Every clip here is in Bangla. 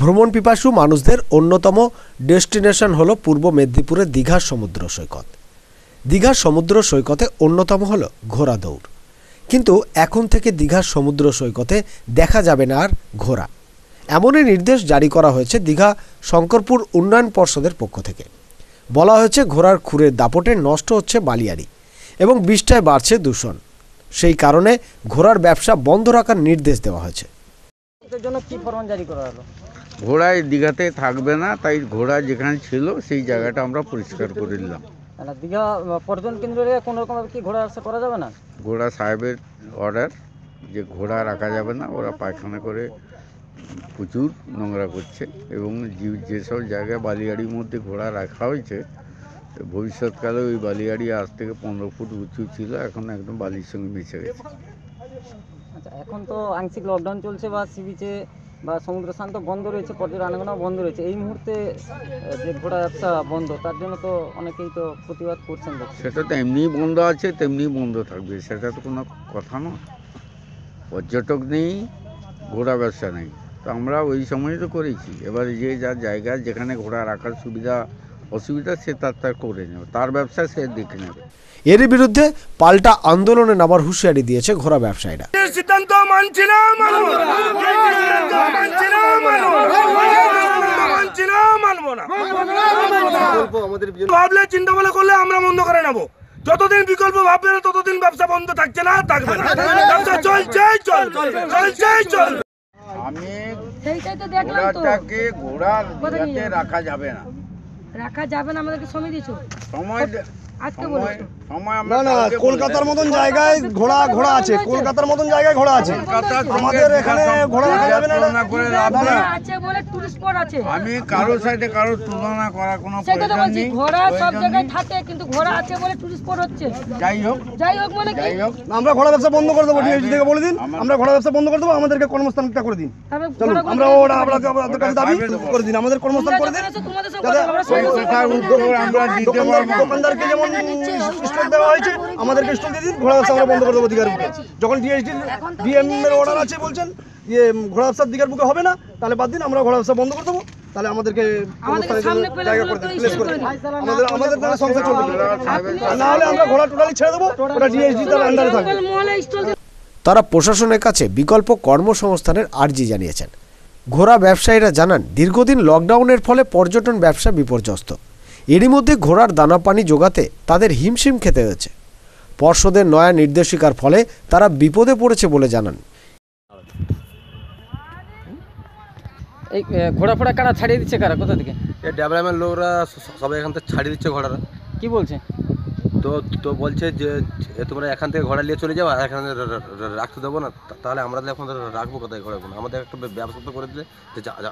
ভ্রমণ পিপাসু মানুষদের অন্যতম ডেস্টিনেশন হল পূর্ব মেদিনীপুরের দীঘার সমুদ্র সৈকত দীঘার সমুদ্র সৈকতে অন্যতম হল ঘোড়া দৌড় কিন্তু এখন থেকে দীঘার সমুদ্র সৈকতে দেখা যাবে না আর ঘোড়া এমনই নির্দেশ জারি করা হয়েছে দীঘা শঙ্করপুর উন্নয়ন পর্ষদের পক্ষ থেকে বলা হয়েছে ঘোড়ার খুরের দাপটে নষ্ট হচ্ছে বালিয়ারি এবং বিষ্টায় বাড়ছে দূষণ সেই কারণে ঘোড়ার ব্যবসা বন্ধ রাখার নির্দেশ দেওয়া হয়েছে জন্য কি ফরমান জারি করা হলো ঘোড়ায় দীঘাতে থাকবে না তাই ঘোড়া যেখানে ছিল সেই জায়গাটা আমরা পরিষ্কার করে দিলাম মানে দীঘা পর্যটন কেন্দ্রে কোনো কি ঘোড়া আসা করা যাবে না ঘোড়া সাহেবের অর্ডার যে ঘোড়া রাখা যাবে না ওরা পায়খানা করে প্রচুর নোংরা করছে এবং যেসব জায়গায় বালিয়াড়ির মধ্যে ঘোড়া রাখা হয়েছে ভবিষ্যৎকালে ওই বালিয়াড়ি আজ থেকে পনেরো ফুট উঁচু ছিল এখন একদম বালির সঙ্গে মিশে গেছে আচ্ছা এখন তো আংশিক লকডাউন চলছে বা সি বিচে বা সমুদ্র স্থান তো বন্ধ রয়েছে পর্যটন আনাগোনাও বন্ধ রয়েছে এই মুহূর্তে যে ঘোড়া ব্যবসা বন্ধ তার জন্য তো অনেকেই তো প্রতিবাদ করছেন সেটা তো এমনি বন্ধ আছে তেমনি বন্ধ থাকবে সেটা তো কোনো কথা না পর্যটক নেই ঘোড়া ব্যবসা নেই তো আমরা ওই সময় তো করেছি এবার যে যার জায়গা যেখানে ঘোড়া রাখার সুবিধা অসুবিধা সে তার তার করে নেবে তার ব্যবসা সে দেখে নেবে এর বিরুদ্ধে পাল্টা আন্দোলনে নামার হুঁশিয়ারি দিয়েছে ঘোরা ব্যবসায়ীরা সিদ্ধান্ত মানছি চিন্তা ভাবনা করলে আমরা করে নেবো যতদিন বিকল্প ভাববে না ততদিন ব্যবসা বন্ধ থাকছে না ঘোড়াটাকে ঘোড়ার রাখা যাবে না রাখা যাবে না আমাদেরকে সময় সময় আজকে কলকাতার মতন জায়গায় ঘোড়া ঘোড়া আছে কলকাতার মতন জায়গায় ঘোড়া আছে আমাদের এখানে ঘোড়া রাখা যাবে না পরস্পর আছে আমি কারোর সাথে কারোর তুলনা করার কোনো সেটা নেই ঘোড়া সব জায়গায় থাকে কিন্তু ঘোড়া আছে বলে হচ্ছে যাই হোক যাই হোক মানে কি আমরা ঘোড়া ব্যবসা বন্ধ করে দেবো ডিএসসি থেকে বলে দিন আমরা ঘোড়া ব্যবসা বন্ধ করে দেবো আমাদেরকে কর্মস্থানটা করে দিন চলুন আমরা ওরা আপনাদের কাছে দাবি করে দিন আমাদের কর্মস্থান করে দিন দোকানদারকে যেমন স্টল দেওয়া হয়েছে আমাদেরকে স্টল দিয়ে দিন ঘোড়া ব্যবসা আমরা বন্ধ করে দেব অধিকার যখন ডিএসডি ডিএম এর অর্ডার আছে বলছেন ইয়ে ঘোড়া ব্যবসার দিকের বুকে হবে না তাহলে বাদ দিন আমরা ঘোড়া ব্যবসা বন্ধ করে দেবো তাহলে আমাদেরকে আমাদের সংসার চলবে না হলে আমরা ঘোড়া টোটালি ছেড়ে দেবো ওটা ডিএসডি তার আন্ডারে থাকবে তারা প্রশাসনের কাছে বিকল্প কর্মসংস্থানের আর্জি জানিয়েছেন ঘোড়া ব্যবসায়ীরা জানান দীর্ঘদিন লকডাউনের ফলে পর্যটন ব্যবসা বিপর্যস্ত এরই মধ্যে ঘোড়ার দানা পানি যোগাতে তাদের হিমশিম খেতে হয়েছে পর্ষদের নয়া নির্দেশিকার ফলে তারা বিপদে পড়েছে বলে জানান এই ঘোড়া ফোড়া কারা ছাড়িয়ে দিচ্ছে কারা কোথা থেকে এই ড্যাবরামের লোকরা সবাই এখান থেকে ছাড়িয়ে দিচ্ছে ঘোড়ারা কি বলছে তো তো বলছে যে তোমরা এখান থেকে ঘোড়া নিয়ে চলে যাও আর এখানে রাখতে দেবো না তাহলে আমরা এখন রাখবো কোথায় ঘোড়া ঘোড়াগুলো আমাদের একটা ব্যবস্থা তো করে দিলে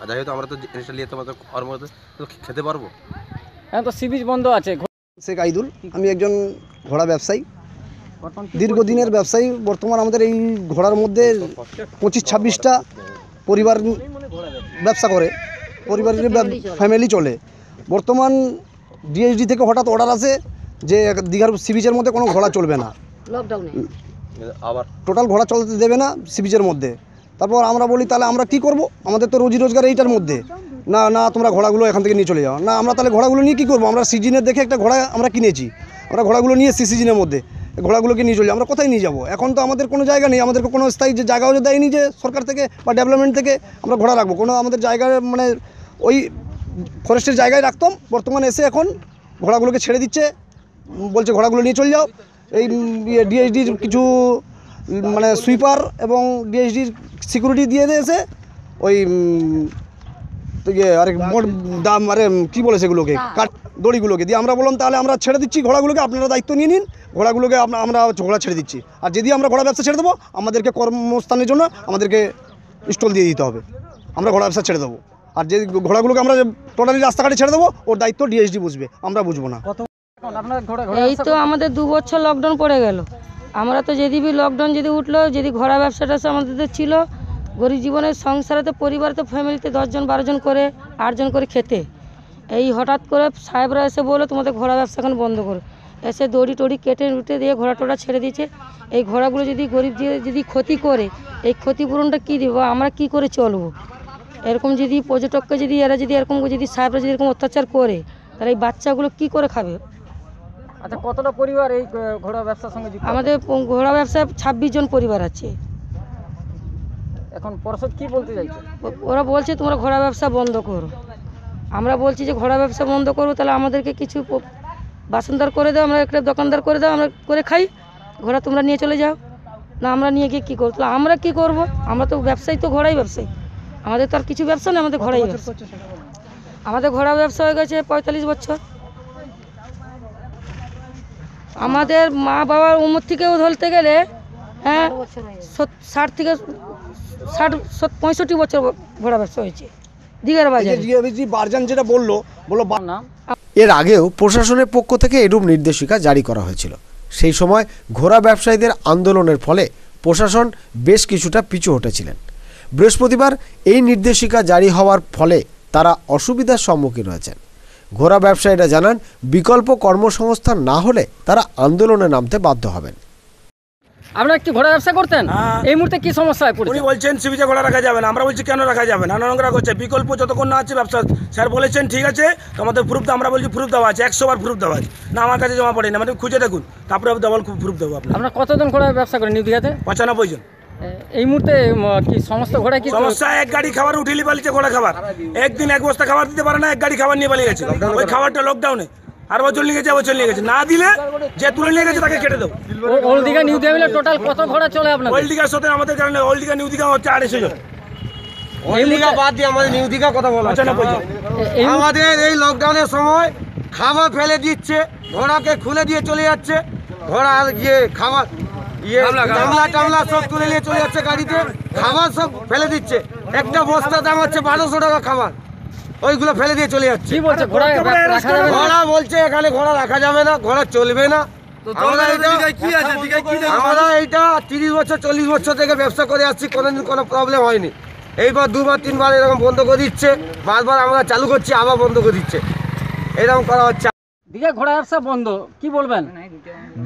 যাই হয়তো আমরা তো জিনিসটা নিয়ে তোমাদের কর্মতে খেতে পারবো হ্যাঁ তো সি বিচ বন্ধ আছে শেখ আইদুল আমি একজন ঘোড়া ব্যবসায়ী দীর্ঘদিনের ব্যবসায়ী বর্তমান আমাদের এই ঘোড়ার মধ্যে পঁচিশ ছাব্বিশটা পরিবার ব্যবসা করে পরিবার ফ্যামিলি চলে বর্তমান ডিএসডি থেকে হঠাৎ অর্ডার আসে যে দীঘার সি বিচের মধ্যে কোনো ঘোড়া চলবে না আবার টোটাল ঘোড়া চলতে দেবে না সি বিচের মধ্যে তারপর আমরা বলি তাহলে আমরা কি করব আমাদের তো রুজি রোজগার এইটার মধ্যে না না তোমরা ঘোড়াগুলো এখান থেকে নিয়ে চলে যাও না আমরা তাহলে ঘোড়াগুলো নিয়ে কী করবো আমরা সিজিনে দেখে একটা ঘোড়া আমরা কিনেছি আমরা ঘোড়াগুলো নিয়ে এসেছি সিজনের মধ্যে ঘোড়াগুলোকে নিয়ে চলি আমরা কোথায় নিয়ে যাবো এখন তো আমাদের কোনো জায়গা নেই আমাদেরকে কোনো স্থায়ী যে জায়গাও দেয়নি যে সরকার থেকে বা ডেভেলপমেন্ট থেকে আমরা ঘোড়া রাখবো কোনো আমাদের জায়গায় মানে ওই ফরেস্টের জায়গায় রাখতাম বর্তমানে এসে এখন ঘোড়াগুলোকে ছেড়ে দিচ্ছে বলছে ঘোড়াগুলো নিয়ে চলে যাও এই ডিএইচডির ইয়ে কিছু মানে সুইপার এবং ডিএইচডির সিকিউরিটি দিয়ে দিয়েছে ওই ইয়ে মোট দাম আরে কী বলে সেগুলোকে কাট দড়িগুলোকে দিয়ে আমরা বললাম তাহলে আমরা ছেড়ে দিচ্ছি ঘোড়াগুলোকে আপনারা দায়িত্ব নিয়ে নিন ঘোড়াগুলোকে আমরা ঘোড়া ছেড়ে দিচ্ছি আর যদি আমরা ঘোড়া ব্যবসা ছেড়ে দেবো আমাদেরকে কর্মস্থানের জন্য আমাদেরকে স্টল দিয়ে দিতে হবে আমরা ঘোড়া ব্যবসা ছেড়ে দেবো আর যে ঘোড়াগুলোকে আমরা টোটালি রাস্তাঘাটে ছেড়ে দেবো ওর দায়িত্ব ডিএসডি বুঝবে আমরা বুঝবো না এই তো আমাদের দু বছর লকডাউন পড়ে গেল আমরা তো যদি বি লকডাউন যদি উঠলো যদি ঘোড়া ব্যবসাটা আমাদের ছিল গরিব জীবনের সংসারে তো পরিবার তো ফ্যামিলিতে দশজন বারোজন করে আটজন করে খেতে এই হঠাৎ করে সাহেবরা এসে বলে তোমাদের ঘোড়া ব্যবসা এখন বন্ধ করো এসে দড়ি টড়ি কেটে রুটে দিয়ে ঘোড়া টোড়া ছেড়ে দিয়েছে এই ঘোড়াগুলো যদি গরিব দিয়ে যদি ক্ষতি করে এই ক্ষতিপূরণটা কী দেবো আমরা কি করে চলবো এরকম যদি পর্যটককে যদি এরা যদি এরকম যদি সাহেবরা যদি এরকম অত্যাচার করে তাহলে এই বাচ্চাগুলো কি করে খাবে আচ্ছা কতটা পরিবার এই ঘোড়া ব্যবসার সঙ্গে আমাদের ঘোড়া ব্যবসা ছাব্বিশ জন পরিবার আছে এখন পরশদ কি বলতে চাইছে ওরা বলছে তোমরা ঘোড়া ব্যবসা বন্ধ করো আমরা বলছি যে ঘোড়া ব্যবসা বন্ধ করবো তাহলে আমাদেরকে কিছু বাসনদার করে দাও আমরা একটা দোকানদার করে দাও আমরা করে খাই ঘোড়া তোমরা নিয়ে চলে যাও না আমরা নিয়ে গিয়ে কী করবো তাহলে আমরা কি করব আমরা তো ব্যবসায়ী তো ঘোড়াই ব্যবসায়ী আমাদের তো আর কিছু ব্যবসা নেই আমাদের ঘোড়াই ব্যবসা আমাদের ঘোড়া ব্যবসা হয়ে গেছে পঁয়তাল্লিশ বছর আমাদের মা বাবার উমর থেকেও ধরতে গেলে হ্যাঁ ষাট থেকে ষাট পঁয়ষট্টি বছর ঘোড়া ব্যবসা হয়েছে যেটা বললো বললো এর আগেও প্রশাসনের পক্ষ থেকে এরূপ নির্দেশিকা জারি করা হয়েছিল সেই সময় ঘোড়া ব্যবসায়ীদের আন্দোলনের ফলে প্রশাসন বেশ কিছুটা পিছু হটেছিলেন বৃহস্পতিবার এই নির্দেশিকা জারি হওয়ার ফলে তারা অসুবিধার সম্মুখীন হয়েছেন ঘোড়া ব্যবসায়ীরা জানান বিকল্প কর্মসংস্থান না হলে তারা আন্দোলনে নামতে বাধ্য হবেন আপনারা কি ঘোড়া ব্যবসা করতেন হ্যাঁ। এই মুহূর্তে কি সমস্যা হয় উনি বলছেন সুবিধা ঘোড়া রাখা যাবে না আমরা বলছি কেন রাখা যাবে না নোংরা করছে বিকল্প যতক্ষণ না আছে ব্যবসা স্যার বলেছেন ঠিক আছে তোমাদের প্রুফ দাও আমরা বলছি প্রুফ দেওয়া আছে একশো বার প্রুফ দেওয়া আছে না আমার কাছে জমা পড়ে না মানে খুঁজে দেখুন তারপরে ডবল প্রুফ দেবো আপনার আপনার কতজন ঘোড়া ব্যবসা করেন নিউ দীঘাতে পঁচানব্বই জন এই মুহূর্তে কি সমস্ত ঘোড়া কি সমস্যা এক গাড়ি খাবার উঠিলি পালিয়েছে ঘোড়া খাবার একদিন এক বস্তা খাবার দিতে পারে না এক গাড়ি খাবার নিয়ে পালিয়ে গেছে ওই খাবারটা লকডাউনে আর বছর লেগেছে বছর গেছে না দিলে যে তুলে নিয়ে গেছে তাকে কেটে দেবো ওল্ডিগা নিউ দিঘা মিলে টোটাল কত ঘোড়া চলে আপনার ওল্ডিগার সাথে আমাদের কারণে ওল্ডিগা নিউ দিঘা হচ্ছে আড়াইশো জন ওল্ডিগা বাদ দিয়ে আমাদের নিউ দিঘা কথা বলা আমাদের এই লকডাউনের সময় খাবার ফেলে দিচ্ছে ঘোড়াকে খুলে দিয়ে চলে যাচ্ছে ঘোড়া গিয়ে খাওয়া ইয়ে গামলা টামলা সব তুলে নিয়ে চলে যাচ্ছে গাড়িতে খাবার সব ফেলে দিচ্ছে একটা বস্তা দাম হচ্ছে বারোশো টাকা খাবার ওইগুলো ফেলে দিয়ে চলে যাচ্ছে বলছে ঘোড়া ঘোড়া বলছে এখানে ঘোড়া রাখা যাবে না ঘোড়া চলবে না আমরা এইটা তিরিশ বছর চল্লিশ বছর থেকে ব্যবসা করে আসছি কোনোদিন কোনো প্রবলেম হয়নি এইবার দুবার তিনবার এরকম বন্ধ করে দিচ্ছে বারবার আমরা চালু করছি আবার বন্ধ করে দিচ্ছে এরকম করা হচ্ছে দীঘা বন্ধ বলবেন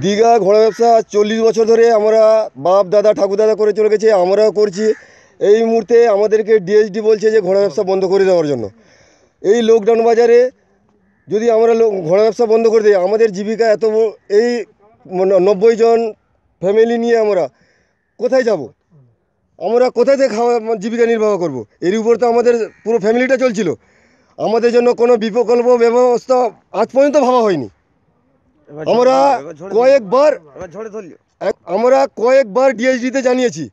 দীঘা ঘোড়া ব্যবসা চল্লিশ বছর ধরে আমরা বাপ দাদা ঠাকুর দাদা করে চলে গেছে আমরাও করছি এই মুহূর্তে আমাদেরকে ডিএসডি বলছে যে ঘোড়া ব্যবসা বন্ধ করে দেওয়ার জন্য এই লকডাউন বাজারে যদি আমরা ঘোড়া ব্যবসা বন্ধ করে দিই আমাদের জীবিকা এত এই নব্বই জন ফ্যামিলি নিয়ে আমরা কোথায় যাব। আমরা কোথায় থেকে খাওয়া জীবিকা নির্বাহ করব। এর উপর তো আমাদের পুরো ফ্যামিলিটা চলছিল আমাদের জন্য কোনো বিকল্প ব্যবস্থা আজ পর্যন্ত ভাবা হয়নি আমরা কয়েকবার আমরা কয়েকবার ডিএসডিতে জানিয়েছি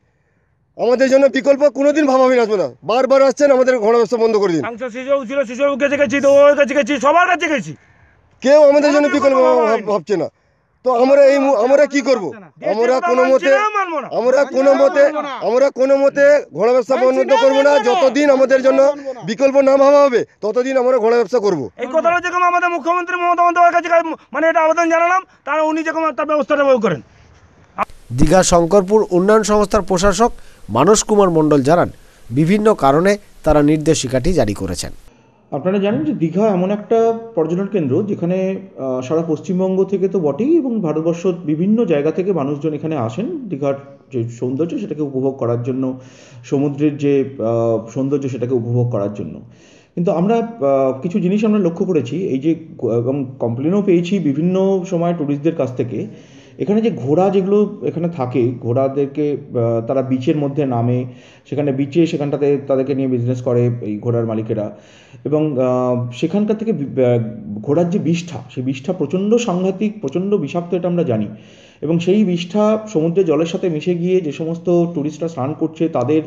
আমাদের জন্য বিকল্প কোনোদিন ভাবাবি হয়ে আসবে না বারবার আসছেন আমাদের ঘোড়া ব্যবসা বন্ধ করে দিন কাছে গেছি ওর কাছে গেছি সবার কাছে গেছি কেউ আমাদের জন্য বিকল্প ভাবছে না তো আমরা এই আমরা কি করব আমরা কোনো মতে আমরা কোনো মতে আমরা কোনো মতে ঘোড়া ব্যবসা বন্ধ করব না যতদিন আমাদের জন্য বিকল্প না ভাবা হবে ততদিন আমরা ঘোড়া ব্যবসা করব এই কথাটা যেরকম আমাদের মুখ্যমন্ত্রী মমতা বন্দ্যোপাধ্যায়ের কাছে মানে এটা আবেদন জানালাম তারা উনি যেরকম তার ব্যবস্থাটা করেন দীঘা শঙ্করপুর উন্নয়ন সংস্থার প্রশাসক মানস কুমার মণ্ডল জানান বিভিন্ন কারণে তারা নির্দেশিকাটি জারি করেছেন আপনারা জানেন যে দীঘা এমন একটা পর্যটন কেন্দ্র যেখানে সারা পশ্চিমবঙ্গ থেকে তো বটেই এবং ভারতবর্ষ বিভিন্ন জায়গা থেকে মানুষজন এখানে আসেন দীঘার যে সৌন্দর্য সেটাকে উপভোগ করার জন্য সমুদ্রের যে সৌন্দর্য সেটাকে উপভোগ করার জন্য কিন্তু আমরা কিছু জিনিস আমরা লক্ষ্য করেছি এই যে এবং কমপ্লেনও পেয়েছি বিভিন্ন সময় ট্যুরিস্টদের কাছ থেকে এখানে যে ঘোড়া যেগুলো এখানে থাকে ঘোড়াদেরকে তারা বিচের মধ্যে নামে সেখানে বিচে সেখানটাতে তাদেরকে নিয়ে বিজনেস করে এই ঘোড়ার মালিকেরা এবং সেখানকার থেকে ঘোড়ার যে বিষ্ঠা সেই বিষ্ঠা প্রচণ্ড সাংঘাতিক প্রচণ্ড বিষাক্ত এটা আমরা জানি এবং সেই বিষ্ঠা সমুদ্রের জলের সাথে মিশে গিয়ে যে সমস্ত ট্যুরিস্টরা স্নান করছে তাদের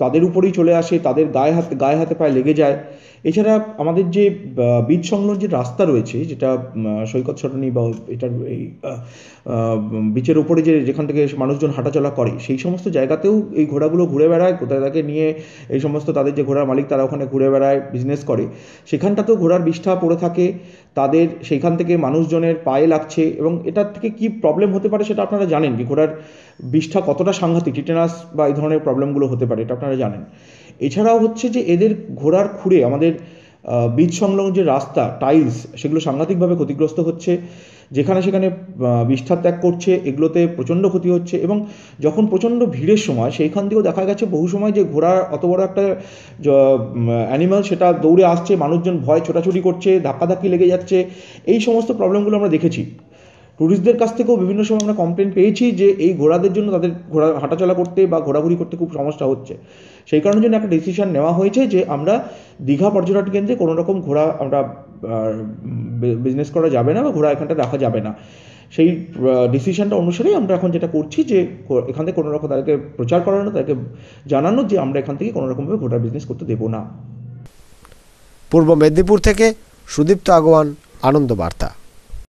তাদের উপরেই চলে আসে তাদের গায়ে হাতে গায়ে হাতে পায়ে লেগে যায় এছাড়া আমাদের যে বীজ সংলগ্ন যে রাস্তা রয়েছে যেটা সৈকত সরণি বা এটার এই বিচের ওপরে যে যেখান থেকে মানুষজন হাঁটাচলা করে সেই সমস্ত জায়গাতেও এই ঘোড়াগুলো ঘুরে বেড়ায় কোথায় তাকে নিয়ে এই সমস্ত তাদের যে ঘোড়ার মালিক তারা ওখানে ঘুরে বেড়ায় বিজনেস করে সেখানটাতেও ঘোড়ার বিষ্ঠা পড়ে থাকে তাদের সেইখান থেকে মানুষজনের পায়ে লাগছে এবং এটার থেকে কি প্রবলেম হতে পারে সেটা আপনারা জানেন যে ঘোড়ার বিষ্ঠা কতটা সাংঘাতিক টিটেনাস বা এই ধরনের প্রবলেমগুলো হতে পারে এটা আপনারা জানেন এছাড়াও হচ্ছে যে এদের ঘোড়ার খুঁড়ে আমাদের বীজ সংলগ্ন যে রাস্তা টাইলস সেগুলো সাংঘাতিকভাবে ক্ষতিগ্রস্ত হচ্ছে যেখানে সেখানে বিষ্ঠার ত্যাগ করছে এগুলোতে প্রচণ্ড ক্ষতি হচ্ছে এবং যখন প্রচণ্ড ভিড়ের সময় সেইখান থেকেও দেখা গেছে বহু সময় যে ঘোড়া অত বড় একটা অ্যানিমাল সেটা দৌড়ে আসছে মানুষজন ভয় ছোটাছুটি করছে ধাক্কাধাক্কি লেগে যাচ্ছে এই সমস্ত প্রবলেমগুলো আমরা দেখেছি ট্যুরিস্টদের কাছ থেকেও বিভিন্ন সময় আমরা কমপ্লেন পেয়েছি যে এই ঘোড়াদের জন্য তাদের ঘোড়া হাঁটাচলা করতে বা ঘোরাঘুরি করতে খুব সমস্যা হচ্ছে সেই কারণের জন্য একটা ডিসিশন নেওয়া হয়েছে যে আমরা দীঘা পর্যটন কেন্দ্রে কোনো রকম ঘোড়া আমরা বিজনেস করা যাবে না বা ঘোড়া এখানটা রাখা যাবে না সেই ডিসিশনটা অনুসারেই আমরা এখন যেটা করছি যে এখান থেকে কোনো রকম তাদেরকে প্রচার করানো তাদেরকে জানানো যে আমরা এখান থেকে কোনো রকমভাবে ঘোড়া বিজনেস করতে দেব না পূর্ব মেদিনীপুর থেকে সুদীপ্ত আগোয়ান আনন্দ বার্তা